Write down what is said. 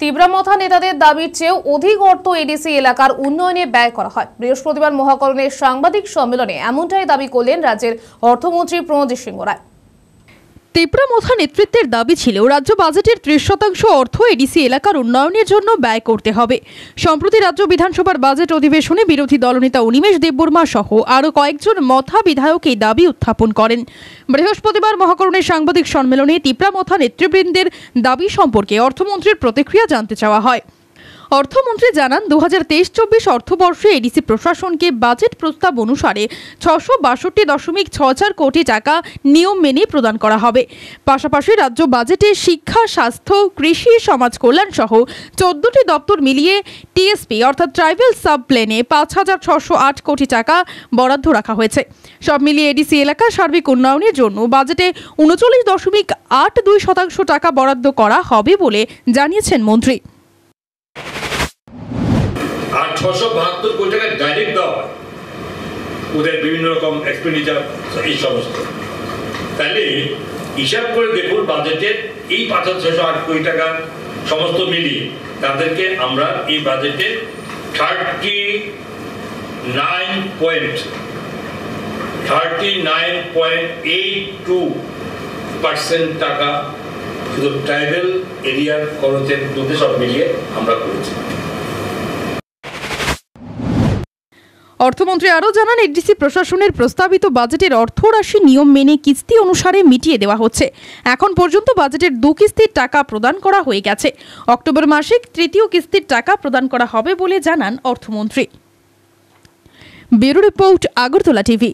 তীব্রমথা নেতাদের দাবির চেয়েও অধিক অর্থ এডিসি এলাকার উন্নয়নে ব্যয় করা হয় বৃহস্পতিবার মহাকরণের সাংবাদিক সম্মেলনে এমনটাই দাবি করলেন রাজ্যের অর্থমন্ত্রী প্রণজিৎ সিংহ রায় তেপড়া মোথা নেতৃত্বের দাবি ছিল রাজ্য বাজেটের ত্রিশ শতাংশ অর্থ এডিসি এলাকার উন্নয়নের জন্য ব্যয় করতে হবে সম্প্রতি রাজ্য বিধানসভার বাজেট অধিবেশনে বিরোধী দলনেতা অনিমেষ দেববর্মা সহ আরও কয়েকজন মথা বিধায়ক এই দাবি উত্থাপন করেন বৃহস্পতিবার মহাকরণের সাংবাদিক সম্মেলনে তিপ্রা মথা নেতৃবৃন্দের দাবি সম্পর্কে অর্থমন্ত্রীর প্রতিক্রিয়া জানতে চাওয়া হয় অর্থমন্ত্রী জানান দু হাজার তেইশ চব্বিশ অর্থবর্ষে এডিসি প্রশাসনকে বাজেট প্রস্তাব অনুসারে ছশো বাষট্টি দশমিক ছ চার কোটি টাকা নিয়ম মেনে প্রদান করা হবে পাশাপাশি রাজ্য বাজেটে শিক্ষা স্বাস্থ্য কৃষি সমাজ কল্যাণ সহ চোদ্দটি দপ্তর মিলিয়ে টিএসপি অর্থাৎ ট্রাইবেল সাব প্লেনে পাঁচ হাজার ছশো আট কোটি টাকা বরাদ্দ রাখা হয়েছে সব মিলিয়ে এডিসি এলাকার সার্বিক উন্নয়নের জন্য বাজেটে উনচল্লিশ দশমিক আট দুই শতাংশ টাকা বরাদ্দ করা হবে বলে জানিয়েছেন মন্ত্রী ছশো বাহাত্তর কোটি টাকা ডাইরেক্ট দেওয়া হয় ওদের বিভিন্ন রকম এক্সপেন্ডিচার এই সমস্ত তাহলে হিসাব করে দেখুন বাজেটের এই পাঁচ ছশো আট কোটি টাকা সমস্ত মিলিয়ে তাদেরকে আমরা এই বাজেটে thirty nine point thirty nine point eight two percent টাকা শুধু ট্রাইবেল এরিয়ার খরচের মধ্যে সব মিলিয়ে আমরা করেছি অর্থমন্ত্রী আরও জানান এডিসি প্রশাসনের প্রস্তাবিত বাজেটের অর্থরাশি নিয়ম মেনে কিস্তি অনুসারে মিটিয়ে দেওয়া হচ্ছে এখন পর্যন্ত বাজেটের দু কিস্তির টাকা প্রদান করা হয়ে গেছে অক্টোবর মাসে তৃতীয় কিস্তির টাকা প্রদান করা হবে বলে জানান অর্থমন্ত্রী ব্যুরো রিপোর্ট আগরতলা টিভি